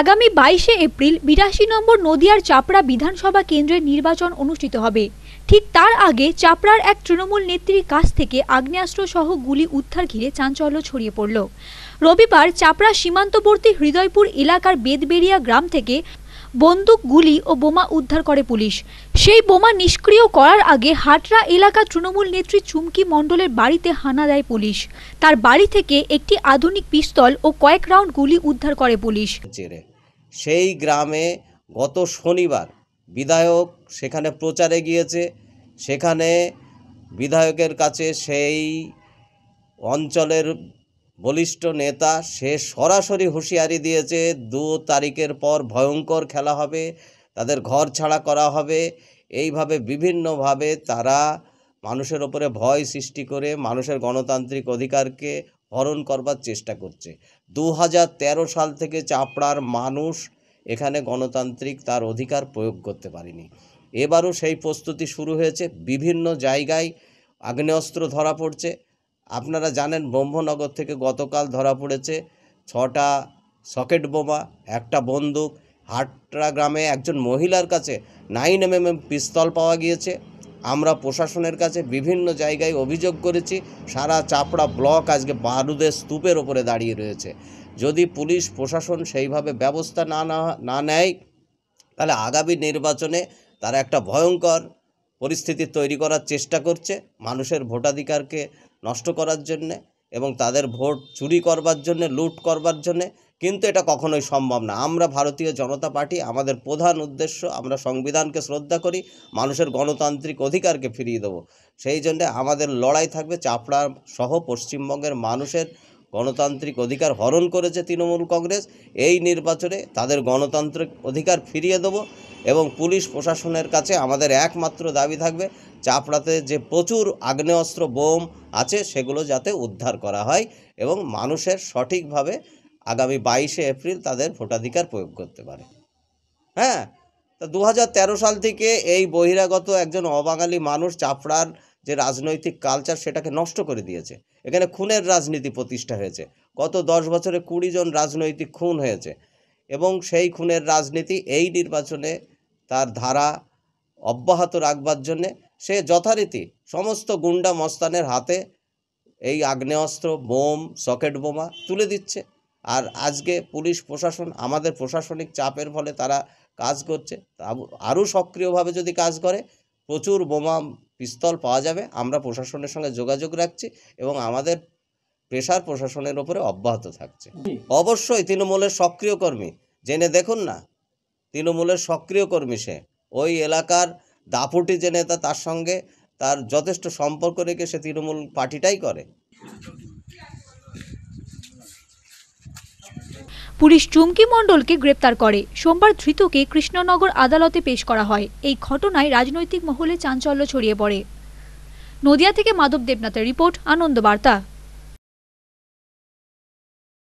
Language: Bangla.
আগামী বাইশে এপ্রিল বিরাশি নম্বর নদিয়ার চাপড়া বিধানসভা কেন্দ্রের নির্বাচন অনুষ্ঠিত হবে ঠিক তার আগে চাপড়ার এক তৃণমূল নেত্রীর কাছ থেকে আগ্নেয়াস্ত্র সহ গুলি উদ্ধার ঘিরে চাঞ্চল্য ছড়িয়ে পড়ল রবিবার চাপড়া সীমান্তবর্তী হৃদয়পুর এলাকার বেদবেড়িয়া গ্রাম থেকে বন্দুক গুলি ও বোমা উদ্ধার করে পুলিশ সেই বোমা নিষ্ক্রিয় করার আগে হাটরা এলাকা তৃণমূল নেত্রী চুমকি মণ্ডলের বাড়িতে হানা দেয় পুলিশ তার বাড়ি থেকে একটি আধুনিক পিস্তল ও কয়েক রাউন্ড গুলি উদ্ধার করে পুলিশ সেই গ্রামে গত শনিবার বিধায়ক সেখানে প্রচারে গিয়েছে সেখানে বিধায়কের কাছে সেই অঞ্চলের বলিষ্ঠ নেতা সে সরাসরি হুঁশিয়ারি দিয়েছে দু তারিখের পর ভয়ঙ্কর খেলা হবে তাদের ঘর ছাড়া করা হবে এইভাবে বিভিন্নভাবে তারা মানুষের ওপরে ভয় সৃষ্টি করে মানুষের গণতান্ত্রিক অধিকারকে হরণ করবার চেষ্টা করছে দু সাল থেকে চাপড়ার মানুষ এখানে গণতান্ত্রিক তার অধিকার প্রয়োগ করতে পারেনি এবারও সেই প্রস্তুতি শুরু হয়েছে বিভিন্ন জায়গায় আগ্নেয়াস্ত্র ধরা পড়ছে আপনারা জানেন ব্রহ্মনগর থেকে গতকাল ধরা পড়েছে ছটা সকেট বোমা একটা বন্দুক হাটরা গ্রামে একজন মহিলার কাছে নাইন এম পিস্তল পাওয়া গিয়েছে আমরা প্রশাসনের কাছে বিভিন্ন জায়গায় অভিযোগ করেছি সারা চাপড়া ব্লক আজকে বারুদের স্তূপের ওপরে দাঁড়িয়ে রয়েছে যদি পুলিশ প্রশাসন সেইভাবে ব্যবস্থা না না নেয় তাহলে আগামী নির্বাচনে তারা একটা ভয়ঙ্কর পরিস্থিতি তৈরি করার চেষ্টা করছে মানুষের ভোটাধিকারকে নষ্ট করার জন্যে এবং তাদের ভোট চুরি করবার জন্যে লুট করবার জন্যে কিন্তু এটা কখনোই সম্ভব না আমরা ভারতীয় জনতা পার্টি আমাদের প্রধান উদ্দেশ্য আমরা সংবিধানকে শ্রদ্ধা করি মানুষের গণতান্ত্রিক অধিকারকে ফিরিয়ে দেবো সেই জন্যে আমাদের লড়াই থাকবে চাপড়া সহ পশ্চিমবঙ্গের মানুষের গণতান্ত্রিক অধিকার হরণ করেছে তৃণমূল কংগ্রেস এই নির্বাচনে তাদের গণতান্ত্রিক অধিকার ফিরিয়ে দেব এবং পুলিশ প্রশাসনের কাছে আমাদের একমাত্র দাবি থাকবে চাপড়াতে যে প্রচুর আগ্নেয়স্ত্র বোম আছে সেগুলো যাতে উদ্ধার করা হয় এবং মানুষের সঠিকভাবে আগামী বাইশে এপ্রিল তাদের ভোটাধিকার প্রয়োগ করতে পারে হ্যাঁ তা দু সাল থেকে এই বহিরাগত একজন অবাঙালি মানুষ চাপড়ার যে রাজনৈতিক কালচার সেটাকে নষ্ট করে দিয়েছে এখানে খুনের রাজনীতি প্রতিষ্ঠা হয়েছে গত দশ বছরে কুড়ি জন রাজনৈতিক খুন হয়েছে এবং সেই খুনের রাজনীতি এই নির্বাচনে তার ধারা অব্যাহত রাখবার জন্যে সে যথারীতি সমস্ত গুন্ডা মস্তানের হাতে এই আগ্নেয়াস্ত্র বোম সকেট বোমা তুলে দিচ্ছে আর আজকে পুলিশ প্রশাসন আমাদের প্রশাসনিক চাপের ফলে তারা কাজ করছে আরও সক্রিয়ভাবে যদি কাজ করে প্রচুর বোমা পিস্তল পাওয়া যাবে আমরা প্রশাসনের সঙ্গে যোগাযোগ রাখছি এবং আমাদের পেশার প্রশাসনের ওপরে অব্যাহত থাকছে অবশ্যই তৃণমূলের সক্রিয় কর্মী জেনে দেখুন না তৃণমূলের সক্রিয় কর্মী সে ওই এলাকার দাপুটি যে নেতা তার সঙ্গে তার যথেষ্ট সম্পর্ক রেখে সে তৃণমূল পার্টিটাই করে পুলিশ চুমকি মণ্ডলকে গ্রেপ্তার করে সোমবার ধৃতকে কৃষ্ণনগর আদালতে পেশ করা হয় এই ঘটনায় রাজনৈতিক মহলে চাঞ্চল্য ছড়িয়ে পড়ে নদিয়া থেকে মাধব দেবনাথের রিপোর্ট আনন্দবার্তা